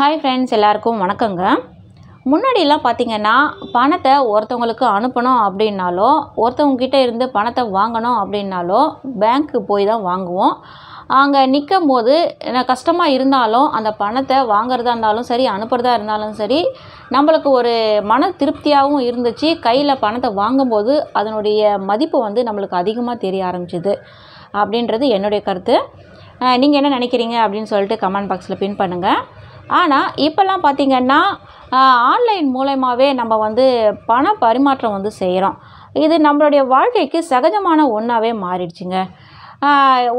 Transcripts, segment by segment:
hi friends எல்லாருக்கும் வணக்கங்க முன்னாடியெல்லாம் பார்த்திங்கன்னா பணத்தை ஒருத்தவங்களுக்கு அனுப்பணும் அப்படின்னாலோ ஒருத்தவங்கக்கிட்ட இருந்து பணத்தை வாங்கணும் அப்படின்னாலோ பேங்க்கு போய் தான் வாங்குவோம் அங்கே நிற்கும் போது கஷ்டமாக இருந்தாலும் அந்த பணத்தை வாங்குறதா இருந்தாலும் சரி அனுப்புறதா இருந்தாலும் சரி நம்மளுக்கு ஒரு மன திருப்தியாகவும் இருந்துச்சு கையில் பணத்தை வாங்கும்போது அதனுடைய மதிப்பு வந்து நம்மளுக்கு அதிகமாக தெரிய ஆரம்பிச்சிது அப்படின்றது என்னுடைய கருத்து நீங்கள் என்ன நினைக்கிறீங்க அப்படின்னு சொல்லிட்டு கமெண்ட் பாக்ஸில் பின் பண்ணுங்கள் ஆனால் இப்போல்லாம் பார்த்திங்கன்னா ஆன்லைன் மூலயமாவே நம்ம வந்து பண பரிமாற்றம் வந்து செய்கிறோம் இது நம்மளுடைய வாழ்க்கைக்கு சகஜமான ஒன்றாவே மாறிடுச்சுங்க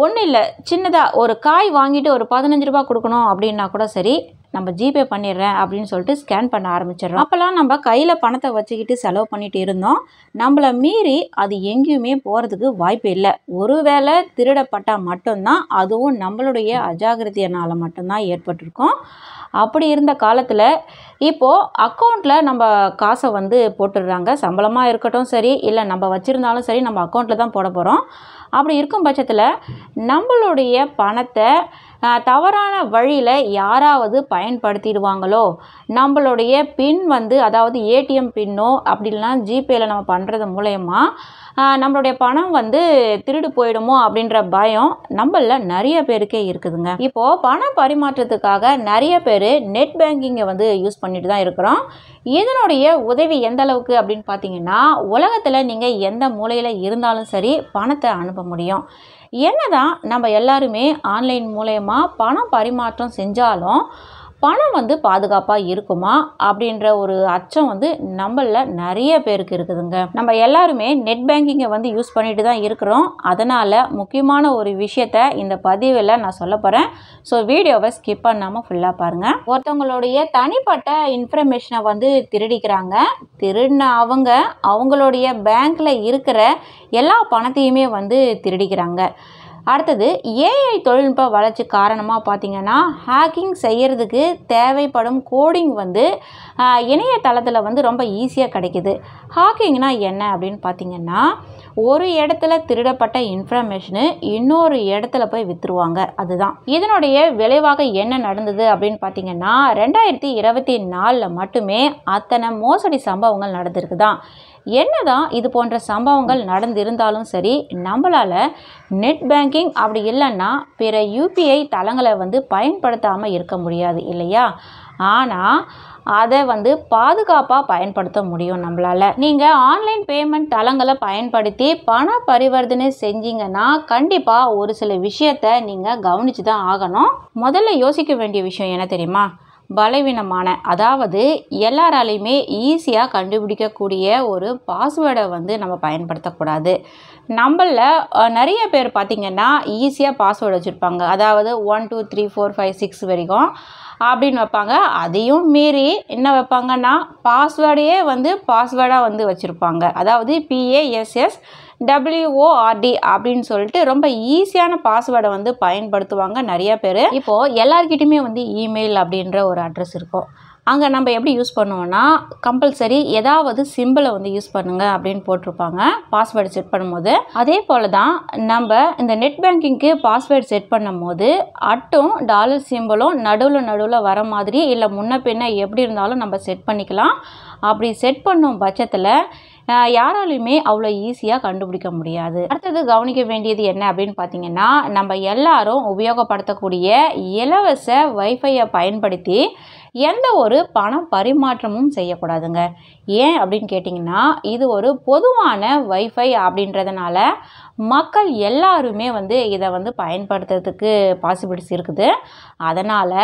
ஒன்றும் இல்லை சின்னதாக ஒரு காய் வாங்கிட்டு ஒரு பதினஞ்சு ரூபா கொடுக்கணும் அப்படின்னா கூட சரி நம்ம ஜிபே பண்ணிடுறேன் அப்படின்னு சொல்லிட்டு ஸ்கேன் பண்ண ஆரம்பிச்சிடறோம் அப்போல்லாம் நம்ம கையில் பணத்தை வச்சுக்கிட்டு செலவு பண்ணிட்டு இருந்தோம் நம்மளை மீறி அது எங்கேயுமே போகிறதுக்கு வாய்ப்பு இல்லை ஒருவேளை திருடப்பட்டால் மட்டும்தான் அதுவும் நம்மளுடைய அஜாகிரதையினால் மட்டும்தான் ஏற்பட்டிருக்கும் அப்படி இருந்த காலத்தில் இப்போது அக்கௌண்ட்டில் நம்ம காசை வந்து போட்டுடுறாங்க சம்பளமாக இருக்கட்டும் சரி இல்லை நம்ம வச்சுருந்தாலும் சரி நம்ம அக்கௌண்ட்டில் தான் போட போகிறோம் அப்படி இருக்கும் பட்சத்தில் நம்மளுடைய பணத்தை தவறான வழியில் யாராவது பயன்படுத்திடுவாங்களோ நம்மளுடைய பின் வந்து அதாவது ஏடிஎம் பின்னோ அப்படி இல்லைனா ஜிபேயில் நம்ம பண்ணுறது மூலயமா நம்மளுடைய பணம் வந்து திருடு போயிடுமோ அப்படின்ற பயம் நம்மளில் நிறைய பேருக்கே இருக்குதுங்க இப்போது பணம் பரிமாற்றத்துக்காக நிறைய பேர் நெட் பேங்கிங்கை வந்து யூஸ் பண்ணிட்டு தான் இருக்கிறோம் இதனுடைய உதவி எந்த அளவுக்கு அப்படின்னு பார்த்தீங்கன்னா உலகத்தில் நீங்கள் எந்த மூலையில் இருந்தாலும் சரி பணத்தை அனுப்ப முடியும் என்ன தான் நம்ம எல்லாருமே ஆன்லைன் மூலயமா பணம் பரிமாற்றம் செஞ்சாலும் பணம் வந்து பாதுகாப்பாக இருக்குமா அப்படின்ற ஒரு அச்சம் வந்து நம்மளில் நிறைய பேருக்கு இருக்குதுங்க நம்ம எல்லாருமே நெட் பேங்கிங்கை வந்து யூஸ் பண்ணிட்டு தான் இருக்கிறோம் அதனால் முக்கியமான ஒரு விஷயத்த இந்த பதிவில் நான் சொல்ல போகிறேன் ஸோ வீடியோவை ஸ்கிப் பண்ணாமல் ஃபுல்லாக பாருங்கள் ஒருத்தவங்களுடைய தனிப்பட்ட இன்ஃபர்மேஷனை வந்து திருடிக்கிறாங்க திருடின அவங்க அவங்களுடைய பேங்க்கில் இருக்கிற எல்லா பணத்தையுமே வந்து திருடிக்கிறாங்க அடுத்தது ஏஐ தொழில்நுட்ப வளர்ச்சி காரணமாக பார்த்திங்கன்னா ஹேக்கிங் செய்கிறதுக்கு தேவைப்படும் கோடிங் வந்து இணையதளத்தில் வந்து ரொம்ப ஈஸியாக கிடைக்கிது ஹாக்கிங்னால் என்ன அப்படின்னு பார்த்திங்கன்னா ஒரு இடத்துல திருடப்பட்ட இன்ஃபர்மேஷனு இன்னொரு இடத்துல போய் விற்றுருவாங்க அதுதான் இதனுடைய விளைவாக என்ன நடந்தது அப்படின்னு பார்த்தீங்கன்னா ரெண்டாயிரத்தி இருபத்தி நாலில் மட்டுமே அத்தனை மோசடி சம்பவங்கள் நடந்திருக்கு தான் என்னதான் இது போன்ற சம்பவங்கள் நடந்திருந்தாலும் சரி நம்மளால் நெட் பேங்கிங் அப்படி இல்லைன்னா பிற யூபிஐ தளங்களை வந்து பயன்படுத்தாமல் இருக்க முடியாது இல்லையா ஆனால் அதை வந்து பாதுகாப்பாக பயன்படுத்த முடியும் நம்மளால் நீங்கள் ஆன்லைன் பேமெண்ட் தளங்களை பயன்படுத்தி பண பரிவர்த்தனை செஞ்சீங்கன்னா கண்டிப்பாக ஒரு சில விஷயத்தை நீங்கள் கவனித்து தான் ஆகணும் முதல்ல யோசிக்க வேண்டிய விஷயம் என்ன தெரியுமா பலவீனமான அதாவது எல்லாராலையுமே ஈஸியாக கண்டுபிடிக்கக்கூடிய ஒரு பாஸ்வேர்டை வந்து நம்ம பயன்படுத்தக்கூடாது நம்மளில் நிறைய பேர் பார்த்திங்கன்னா ஈஸியாக பாஸ்வேர்டு வச்சுருப்பாங்க அதாவது one two three four five six வரைக்கும் அப்படின்னு வைப்பாங்க அதையும் மீறி என்ன வைப்பாங்கன்னா பாஸ்வேர்டையே வந்து பாஸ்வேர்டாக வந்து வச்சுருப்பாங்க அதாவது பிஏஎஸ்எஸ் டபிள்யூஓஆர்டி அப்படின்னு சொல்லிட்டு ரொம்ப ஈஸியான பாஸ்வேர்டை வந்து பயன்படுத்துவாங்க நிறைய பேர் இப்போது எல்லாருக்கிட்டையுமே வந்து இமெயில் அப்படின்ற ஒரு அட்ரஸ் இருக்கும் அங்கே நம்ம எப்படி யூஸ் பண்ணுவோன்னா கம்பல்சரி ஏதாவது சிம்பிளை வந்து யூஸ் பண்ணுங்கள் அப்படின்னு போட்டிருப்பாங்க பாஸ்வேர்டு செட் பண்ணும்போது அதே போல் தான் நம்ம இந்த நெட் பேங்கிங்க்கு பாஸ்வேர்டு செட் பண்ணும்போது அட்டும் டாலர் சிம்பிளும் நடுவில் நடுவில் வர மாதிரி இல்லை முன்ன பின்ன எப்படி இருந்தாலும் நம்ம செட் பண்ணிக்கலாம் அப்படி செட் பண்ணும் பட்சத்தில் யாராலையுமே அவ்வளோ ஈஸியாக கண்டுபிடிக்க முடியாது அடுத்தது கவனிக்க வேண்டியது என்ன அப்படின்னு பார்த்தீங்கன்னா நம்ம எல்லாரும் உபயோகப்படுத்தக்கூடிய இலவச வைஃபையை பயன்படுத்தி எந்த ஒரு பணம் பரிமாற்றமும் செய்யக்கூடாதுங்க ஏன் அப்படின்னு கேட்டிங்கன்னா இது ஒரு பொதுவான வைஃபை அப்படின்றதுனால மக்கள் எல்லாருமே வந்து இதை வந்து பயன்படுத்துறதுக்கு பாசிபிலிட்டிஸ் இருக்குது அதனால்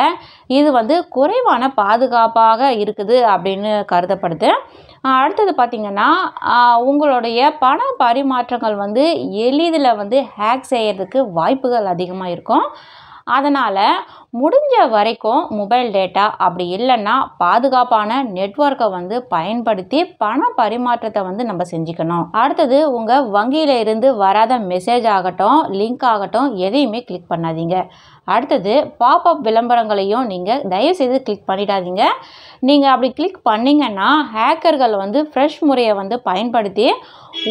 இது வந்து குறைவான பாதுகாப்பாக இருக்குது அப்படின்னு கருதப்படுது அடுத்தது பார்த்திங்கன்னா உங்களுடைய பண பரிமாற்றங்கள் வந்து எளிதில் வந்து ஹேக் செய்கிறதுக்கு வாய்ப்புகள் அதிகமாக இருக்கும் அதனால் முடிஞ்ச வரைக்கும் மொபைல் டேட்டா அப்படி இல்லைன்னா பாதுகாப்பான நெட்ஒர்க்கை வந்து பயன்படுத்தி பண பரிமாற்றத்தை வந்து நம்ம செஞ்சுக்கணும் அடுத்தது உங்கள் வங்கியில் இருந்து வராத மெசேஜ் ஆகட்டும் லிங்க் ஆகட்டும் எதையுமே கிளிக் பண்ணாதீங்க அடுத்தது பாப்அப் விளம்பரங்களையும் நீங்கள் தயவுசெய்து கிளிக் பண்ணிடாதீங்க நீங்கள் அப்படி கிளிக் பண்ணிங்கன்னா ஹேக்கர்கள் வந்து ஃப்ரெஷ் முறையை வந்து பயன்படுத்தி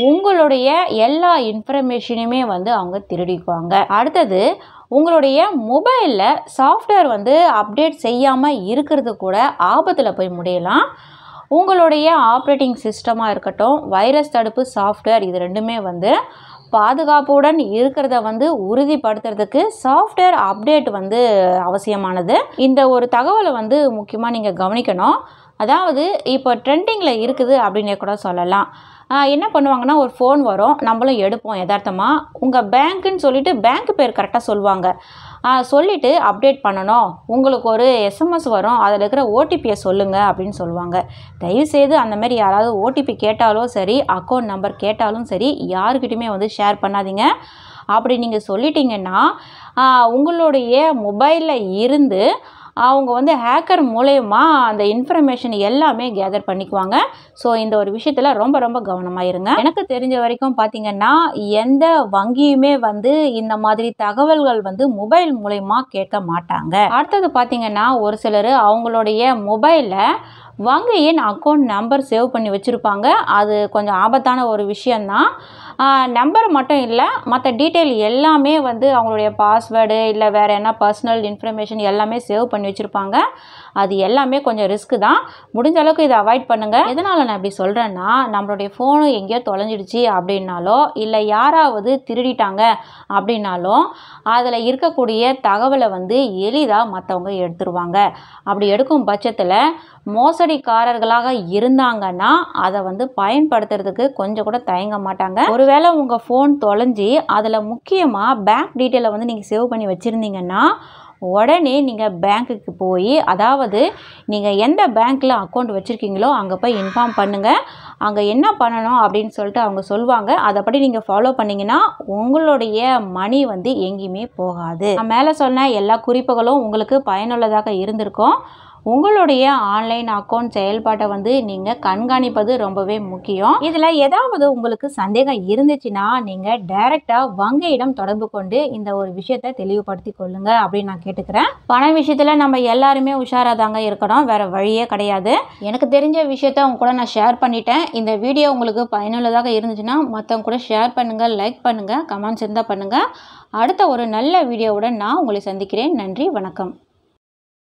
உங்களுடைய எல்லா இன்ஃபர்மேஷனையுமே வந்து அவங்க திருடிக்குவாங்க அடுத்தது உங்களுடைய மொபைலில் சாஃப்ட் சாஃப்ட்வேர் வந்து அப்டேட் செய்யாமல் இருக்கிறது கூட ஆபத்தில் போய் முடியலாம் உங்களுடைய ஆப்ரேட்டிங் சிஸ்டமாக இருக்கட்டும் வைரஸ் தடுப்பு சாஃப்ட்வேர் இது ரெண்டுமே வந்து பாதுகாப்புடன் இருக்கிறத வந்து உறுதிப்படுத்துறதுக்கு சாஃப்ட்வேர் அப்டேட் வந்து அவசியமானது இந்த ஒரு தகவலை வந்து முக்கியமாக நீங்கள் கவனிக்கணும் அதாவது இப்போ ட்ரெண்டிங்கில் இருக்குது அப்படின்னே கூட சொல்லலாம் என்ன பண்ணுவாங்கன்னா ஒரு ஃபோன் வரும் நம்மளும் எடுப்போம் யதார்த்தமாக உங்கள் பேங்க்குன்னு சொல்லிவிட்டு பேங்க் பேர் கரெக்டாக சொல்லுவாங்க சொல்லிவிட்டு அப்டேட் பண்ணணும் உங்களுக்கு ஒரு எஸ்எம்எஸ் வரும் அதில் இருக்கிற ஓடிபியை சொல்லுங்கள் அப்படின்னு சொல்லுவாங்க தயவுசெய்து அந்தமாரி யாராவது ஓடிபி கேட்டாலும் சரி அக்கௌண்ட் நம்பர் கேட்டாலும் சரி யாருக்கிட்டையுமே வந்து ஷேர் பண்ணாதீங்க அப்படி நீங்கள் சொல்லிட்டீங்கன்னா உங்களுடைய மொபைலில் இருந்து அவங்க வந்து ஹேக்கர் மூலயமா அந்த இன்ஃபர்மேஷன் எல்லாமே கேதர் பண்ணிக்குவாங்க ஸோ இந்த ஒரு விஷயத்தில் ரொம்ப ரொம்ப கவனமாக இருங்க எனக்கு தெரிஞ்ச வரைக்கும் பார்த்திங்கன்னா எந்த வங்கியுமே வந்து இந்த மாதிரி தகவல்கள் வந்து மொபைல் மூலயமா கேட்க மாட்டாங்க அடுத்தது பார்த்திங்கன்னா ஒரு சிலர் அவங்களுடைய மொபைலில் என் அக்கௌண்ட் நம்பர் சேவ் பண்ணி வச்சுருப்பாங்க அது கொஞ்சம் ஆபத்தான ஒரு விஷயந்தான் நம்பர் மட்டும் இல்லை மற்ற டீட்டெயில் எல்லாமே வந்து அவங்களுடைய பாஸ்வேர்டு இல்லை வேறு என்ன பர்சனல் இன்ஃபர்மேஷன் எல்லாமே சேவ் பண்ணி வச்சுருப்பாங்க அது எல்லாமே கொஞ்சம் ரிஸ்க்கு தான் முடிஞ்ச அளவுக்கு இதை அவாய்ட் பண்ணுங்கள் எதனால நான் இப்படி சொல்கிறேன்னா நம்மளுடைய ஃபோனு எங்கேயோ தொலைஞ்சிடுச்சு அப்படின்னாலோ இல்லை யாராவது திருடிட்டாங்க அப்படின்னாலும் அதில் இருக்கக்கூடிய தகவலை வந்து எளிதாக மற்றவங்க எடுத்துருவாங்க அப்படி எடுக்கும் பட்சத்தில் மோசடிக்காரர்களாக இருந்தாங்கன்னா அதை வந்து பயன்படுத்துறதுக்கு கொஞ்சம் கூட தயங்க மாட்டாங்க ஒருவேளை உங்கள் ஃபோன் தொலைஞ்சி அதில் முக்கியமாக பேங்க் டீட்டெயிலை வந்து நீங்கள் சேவ் பண்ணி வச்சுருந்தீங்கன்னா உடனே நீங்கள் பேங்க்குக்கு போய் அதாவது நீங்கள் எந்த பேங்க்கில் அக்கௌண்ட் வச்சுருக்கீங்களோ அங்கே போய் இன்ஃபார்ம் பண்ணுங்கள் அங்கே என்ன பண்ணணும் அப்படின்னு சொல்லிட்டு அவங்க சொல்லுவாங்க அதைப்படி நீங்கள் ஃபாலோ பண்ணிங்கன்னா உங்களுடைய மணி வந்து எங்கேயுமே போகாது மேலே சொன்ன எல்லா குறிப்புகளும் உங்களுக்கு பயனுள்ளதாக இருந்திருக்கும் உங்களுடைய ஆன்லைன் அக்கௌண்ட் செயல்பாட்டை வந்து நீங்கள் கண்காணிப்பது ரொம்பவே முக்கியம் இதில் ஏதாவது உங்களுக்கு சந்தேகம் இருந்துச்சுன்னா நீங்கள் டைரெக்டாக வங்கியிடம் தொடர்பு கொண்டு இந்த ஒரு விஷயத்தை தெளிவுபடுத்தி கொள்ளுங்க அப்படின்னு நான் கேட்டுக்கிறேன் பண விஷயத்தில் நம்ம எல்லாருமே உஷாராக தாங்க இருக்கணும் வேறு வழியே கிடையாது எனக்கு தெரிஞ்ச விஷயத்த உங்க கூட நான் ஷேர் பண்ணிட்டேன் இந்த வீடியோ உங்களுக்கு பயனுள்ளதாக இருந்துச்சுன்னா மற்றவங்க கூட ஷேர் பண்ணுங்கள் லைக் பண்ணுங்கள் கமெண்ட்ஸ் இருந்தால் பண்ணுங்கள் அடுத்த ஒரு நல்ல வீடியோவுடன் நான் உங்களை சந்திக்கிறேன் நன்றி வணக்கம்